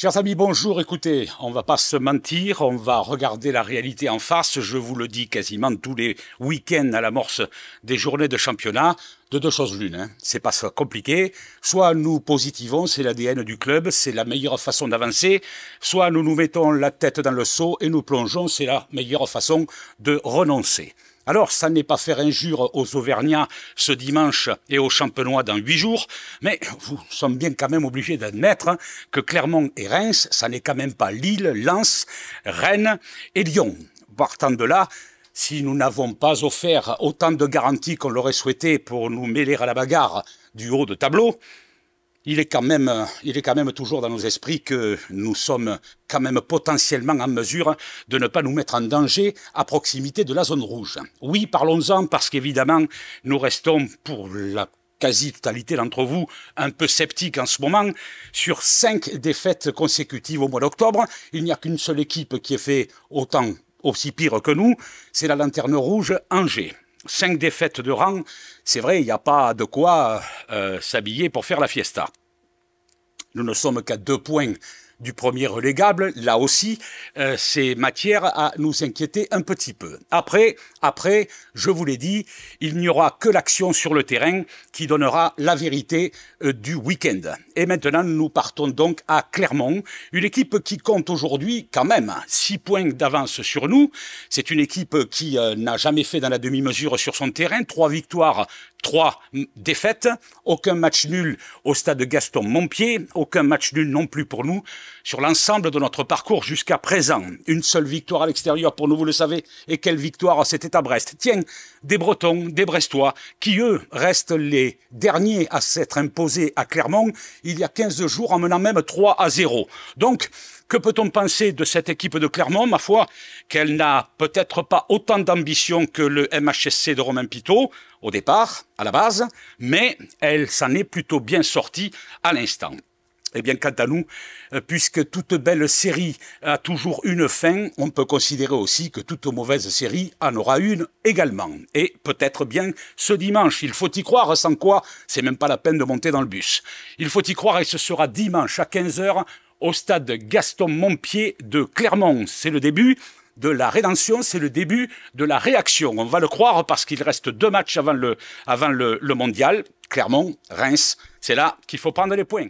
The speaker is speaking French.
Chers amis, bonjour. Écoutez, on va pas se mentir, on va regarder la réalité en face. Je vous le dis quasiment tous les week-ends à l'amorce des journées de championnat. De deux choses l'une, hein. c'est pas compliqué. Soit nous positivons, c'est l'ADN du club, c'est la meilleure façon d'avancer. Soit nous nous mettons la tête dans le seau et nous plongeons, c'est la meilleure façon de renoncer. Alors, ça n'est pas faire injure aux Auvergnats ce dimanche et aux Champenois dans huit jours, mais vous sommes bien quand même obligés d'admettre hein, que Clermont et Reims, ça n'est quand même pas Lille, Lens, Rennes et Lyon. Partant de là, si nous n'avons pas offert autant de garanties qu'on l'aurait souhaité pour nous mêler à la bagarre du haut de tableau, il est, quand même, toujours dans nos esprits que nous sommes quand même potentiellement en mesure de ne pas nous mettre en danger à proximité de la zone rouge. Oui, parlons-en parce qu'évidemment, nous restons pour la quasi-totalité d'entre vous un peu sceptiques en ce moment. Sur cinq défaites consécutives au mois d'octobre, il n'y a qu'une seule équipe qui ait fait autant, aussi pire que nous, c'est la Lanterne Rouge Angers cinq défaites de rang, c'est vrai, il n'y a pas de quoi euh, s'habiller pour faire la fiesta. Nous ne sommes qu'à deux points du premier relégable, là aussi, euh, c'est matière à nous inquiéter un petit peu. Après, après, je vous l'ai dit, il n'y aura que l'action sur le terrain qui donnera la vérité euh, du week-end. Et maintenant, nous partons donc à Clermont, une équipe qui compte aujourd'hui quand même 6 points d'avance sur nous. C'est une équipe qui euh, n'a jamais fait dans la demi-mesure sur son terrain, trois victoires, trois défaites, aucun match nul au stade Gaston Montpied, aucun match nul non plus pour nous sur l'ensemble de notre parcours jusqu'à présent. Une seule victoire à l'extérieur pour nous, vous le savez, et quelle victoire c'était à Brest. Tiens, des Bretons, des Brestois, qui eux restent les derniers à s'être imposés à Clermont il y a 15 jours en menant même 3 à 0. Donc, que peut-on penser de cette équipe de Clermont Ma foi, qu'elle n'a peut-être pas autant d'ambition que le MHSC de Romain Pitot au départ, à la base, mais elle s'en est plutôt bien sortie à l'instant. Eh bien, quant à nous, euh, puisque toute belle série a toujours une fin, on peut considérer aussi que toute mauvaise série en aura une également. Et peut-être bien ce dimanche. Il faut y croire, sans quoi, c'est même pas la peine de monter dans le bus. Il faut y croire et ce sera dimanche à 15h au stade Gaston Montpied de Clermont. C'est le début de la rédemption, c'est le début de la réaction. On va le croire parce qu'il reste deux matchs avant le, avant le mondial. Clermont, Reims, c'est là qu'il faut prendre les points.